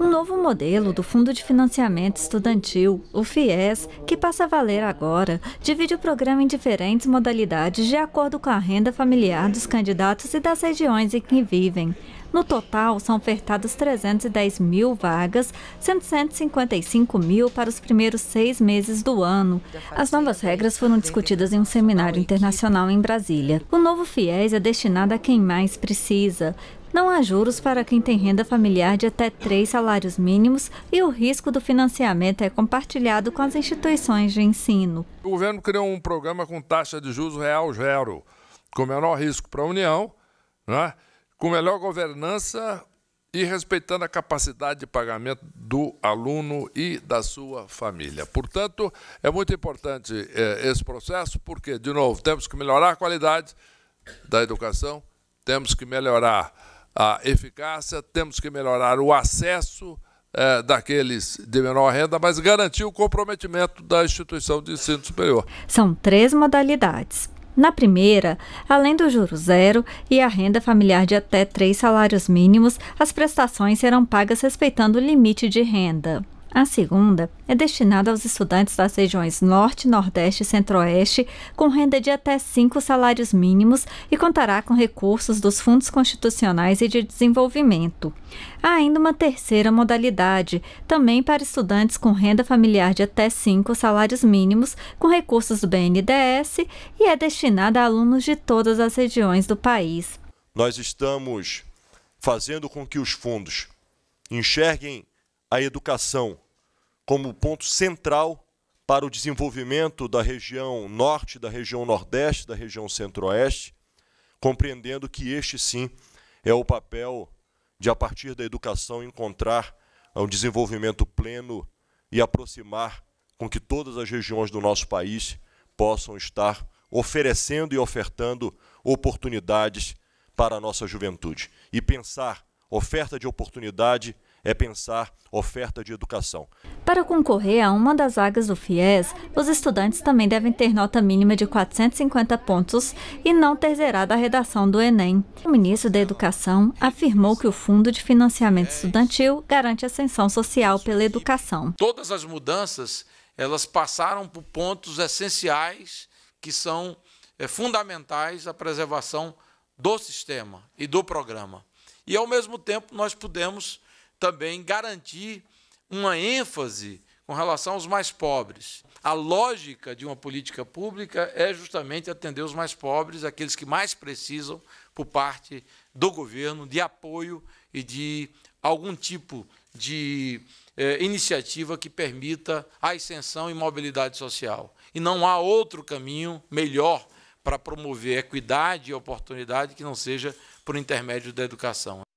Um novo modelo do Fundo de Financiamento Estudantil, o FIES, que passa a valer agora, divide o programa em diferentes modalidades de acordo com a renda familiar dos candidatos e das regiões em que vivem. No total, são ofertadas 310 mil vagas, sendo 155 mil para os primeiros seis meses do ano. As novas regras foram discutidas em um seminário internacional em Brasília. O novo FIES é destinado a quem mais precisa. Não há juros para quem tem renda familiar de até três salários mínimos e o risco do financiamento é compartilhado com as instituições de ensino. O governo criou um programa com taxa de juros real zero, com menor risco para a União, né? com melhor governança e respeitando a capacidade de pagamento do aluno e da sua família. Portanto, é muito importante é, esse processo, porque, de novo, temos que melhorar a qualidade da educação, temos que melhorar a eficácia, temos que melhorar o acesso é, daqueles de menor renda, mas garantir o comprometimento da instituição de ensino superior. São três modalidades. Na primeira, além do juro zero e a renda familiar de até três salários mínimos, as prestações serão pagas respeitando o limite de renda. A segunda é destinada aos estudantes das regiões Norte, Nordeste e Centro-Oeste, com renda de até cinco salários mínimos e contará com recursos dos fundos constitucionais e de desenvolvimento. Há ainda uma terceira modalidade, também para estudantes com renda familiar de até cinco salários mínimos, com recursos do BNDES, e é destinada a alunos de todas as regiões do país. Nós estamos fazendo com que os fundos enxerguem a educação como ponto central para o desenvolvimento da região norte, da região nordeste, da região centro-oeste, compreendendo que este sim é o papel de, a partir da educação, encontrar um desenvolvimento pleno e aproximar com que todas as regiões do nosso país possam estar oferecendo e ofertando oportunidades para a nossa juventude. E pensar oferta de oportunidade é pensar oferta de educação. Para concorrer a uma das vagas do FIES, os estudantes também devem ter nota mínima de 450 pontos e não ter zerado a redação do Enem. O ministro da Educação afirmou que o Fundo de Financiamento Estudantil garante ascensão social pela educação. Todas as mudanças, elas passaram por pontos essenciais que são eh, fundamentais à preservação do sistema e do programa. E, ao mesmo tempo, nós pudemos também garantir uma ênfase com relação aos mais pobres. A lógica de uma política pública é justamente atender os mais pobres, aqueles que mais precisam, por parte do governo, de apoio e de algum tipo de eh, iniciativa que permita a ascensão e mobilidade social. E não há outro caminho melhor para promover equidade e oportunidade que não seja por intermédio da educação.